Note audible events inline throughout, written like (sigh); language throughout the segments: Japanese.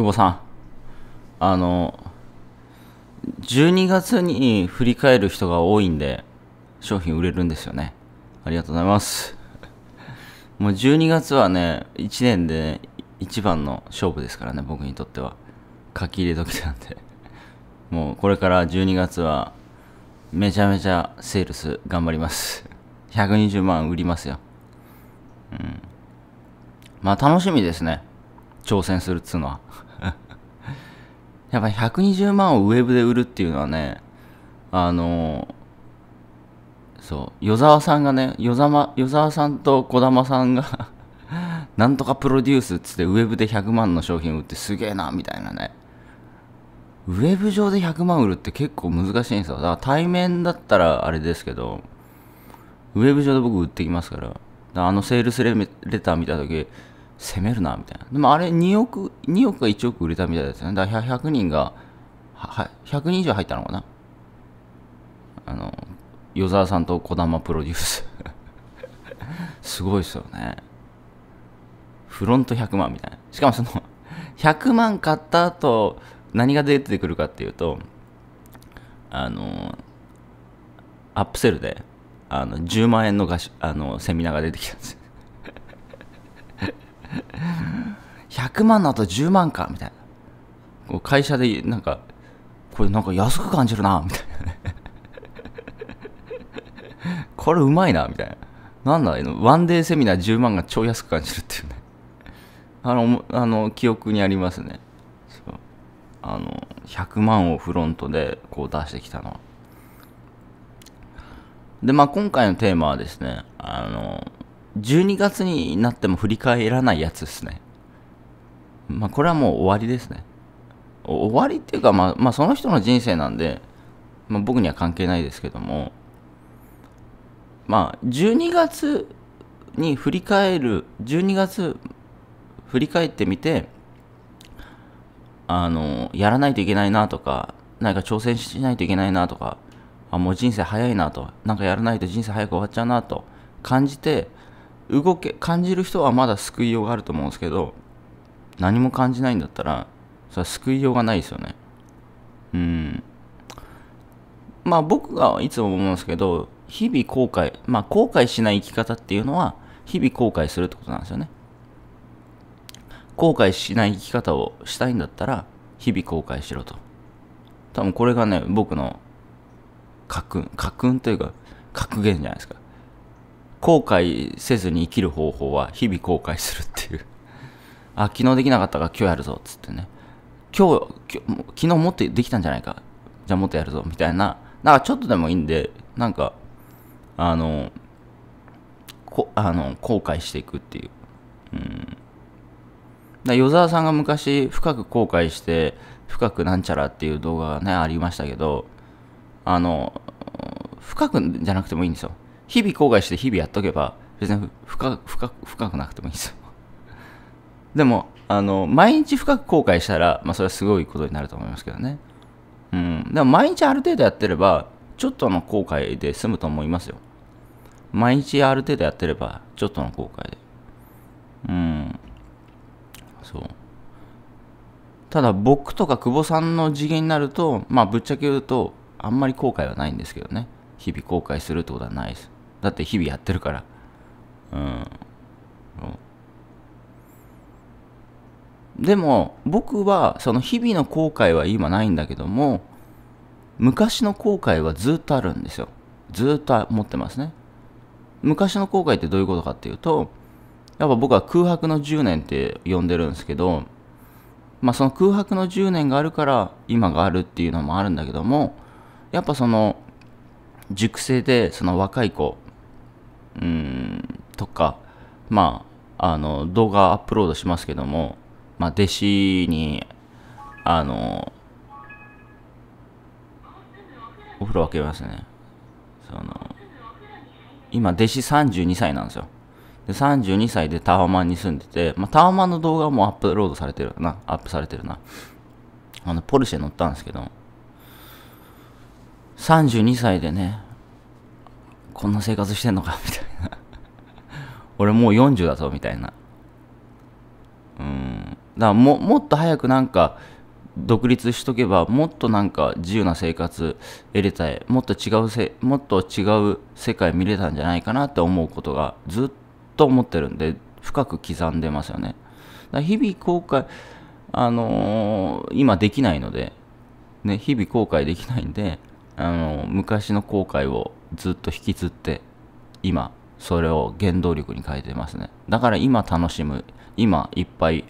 久保さん。あの、12月に振り返る人が多いんで、商品売れるんですよね。ありがとうございます。(laughs) もう12月はね、1年で、一番の勝負ですからね、僕にとっては。書き入れ時なんで。(laughs) もうこれから12月は、めちゃめちゃセールス頑張ります。120万売りますよ。うん。まあ楽しみですね。挑戦するっつうのは。やっぱ120万をウェブで売るっていうのはね、あの、そう、与沢さんがね、与沢与沢さんと児玉さんが (laughs) なんとかプロデュースっつってウェブで100万の商品売ってすげえな、みたいなね。ウェブ上で100万売るって結構難しいんですよ。だから対面だったらあれですけど、ウェブ上で僕売ってきますから。からあのセールスレター見たとき、攻めるなみたいなでもあれ2億2億か1億売れたみたいですねだから100人がは100人以上入ったのかなあの与沢さんと児玉プロデュース (laughs) すごいですよねフロント100万みたいなしかもその100万買った後何が出てくるかっていうとあのアップセルであの10万円のガシあのセミナーが出てきたんですよ100万の後10万かみたいな会社でなんかこれなんか安く感じるなみたいなねこれうまいなみたいななんだワンデーセミナー10万が超安く感じるっていうねあのあの記憶にありますねあの100万をフロントでこう出してきたのはでまあ今回のテーマはですねあの12月になっても振り返らないやつですねまあ、これはもう終わりですね。終わりっていうか、まあ、まあ、その人の人生なんで、まあ、僕には関係ないですけども、まあ、12月に振り返る、12月振り返ってみて、あの、やらないといけないなとか、何か挑戦しないといけないなとか、あ、もう人生早いなと、なんかやらないと人生早く終わっちゃうなと感じて、動け、感じる人はまだ救いようがあると思うんですけど、何も感じないんだったらそれは救いようがないですよねうんまあ僕がいつも思うんですけど日々後悔まあ後悔しない生き方っていうのは日々後悔するってことなんですよね後悔しない生き方をしたいんだったら日々後悔しろと多分これがね僕の家訓家訓というか格言じゃないですか後悔せずに生きる方法は日々後悔するっていうあ、昨日できなかったから今日やるぞ、つってね。今日、今日昨日もっとできたんじゃないか。じゃあもっとやるぞ、みたいな。なんかちょっとでもいいんで、なんか、あの、こあの後悔していくっていう。うん。だ与沢さんが昔、深く後悔して、深くなんちゃらっていう動画がね、ありましたけど、あの、深くじゃなくてもいいんですよ。日々後悔して日々やっとけば、別に深く、深く、深くなくてもいいんですよ。でもあの毎日深く後悔したら、まあ、それはすごいことになると思いますけどねうんでも毎日ある程度やってればちょっとの後悔で済むと思いますよ毎日ある程度やってればちょっとの後悔でうんそうただ僕とか久保さんの次元になるとまあぶっちゃけ言うとあんまり後悔はないんですけどね日々後悔するってことはないですだって日々やってるからうんでも僕はその日々の後悔は今ないんだけども昔の後悔はずっとあるんですよずっと持ってますね昔の後悔ってどういうことかっていうとやっぱ僕は空白の10年って呼んでるんですけどまあその空白の10年があるから今があるっていうのもあるんだけどもやっぱその熟成でその若い子うんとかまああの動画アップロードしますけどもまあ、弟子に、あの、お風呂開けますね。その、今、弟子32歳なんですよ。で、32歳でタワマンに住んでて、まあ、タワマンの動画もアップロードされてるな、アップされてるな。あの、ポルシェ乗ったんですけど、32歳でね、こんな生活してんのか、みたいな。(laughs) 俺もう40だぞ、みたいな。だももっと早くなんか独立しとけばもっとなんか自由な生活得れたいもっと違うせもっと違う世界見れたんじゃないかなって思うことがずっと思ってるんで深く刻んでますよねだ日々後悔あのー、今できないので、ね、日々後悔できないんで、あのー、昔の後悔をずっと引きずって今それを原動力に変えてますねだから今楽しむ今いっぱい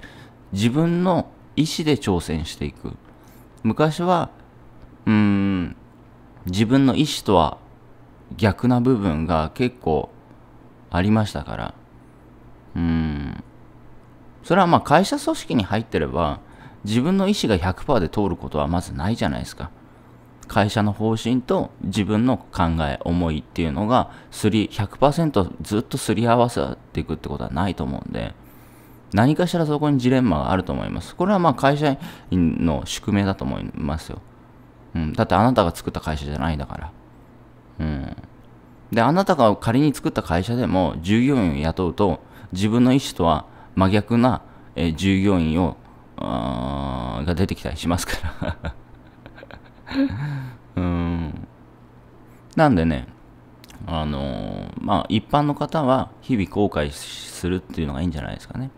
自分の意思で挑戦していく。昔は、うーん、自分の意思とは逆な部分が結構ありましたから。うーん。それはまあ会社組織に入ってれば、自分の意思が100%で通ることはまずないじゃないですか。会社の方針と自分の考え、思いっていうのがすり、100%ずっとすり合わせていくってことはないと思うんで、何かしらそこにジレンマがあると思います。これはまあ会社員の宿命だと思いますよ。うん、だってあなたが作った会社じゃないんだから。うん。で、あなたが仮に作った会社でも従業員を雇うと自分の意思とは真逆な、え従業員をが出てきたりしますから (laughs) うん。なんでね、あのー、まあ一般の方は日々後悔するっていうのがいいんじゃないですかね。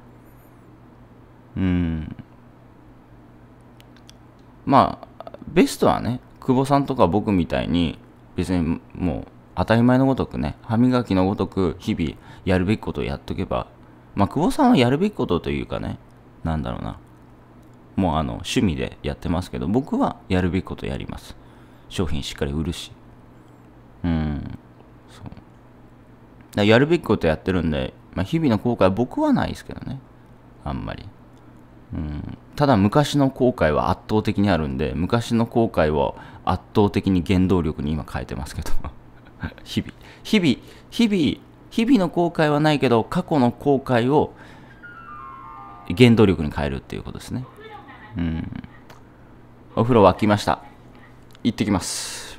うんまあベストはね久保さんとか僕みたいに別にもう当たり前のごとくね歯磨きのごとく日々やるべきことをやっとけばまあ久保さんはやるべきことというかねなんだろうなもうあの趣味でやってますけど僕はやるべきことやります商品しっかり売るしうんそうだやるべきことやってるんで、まあ、日々の後悔は僕はないですけどねあんまりうん、ただ昔の後悔は圧倒的にあるんで昔の後悔を圧倒的に原動力に今変えてますけど (laughs) 日々日々日々日々の後悔はないけど過去の後悔を原動力に変えるっていうことですねうんお風呂沸きました行ってきます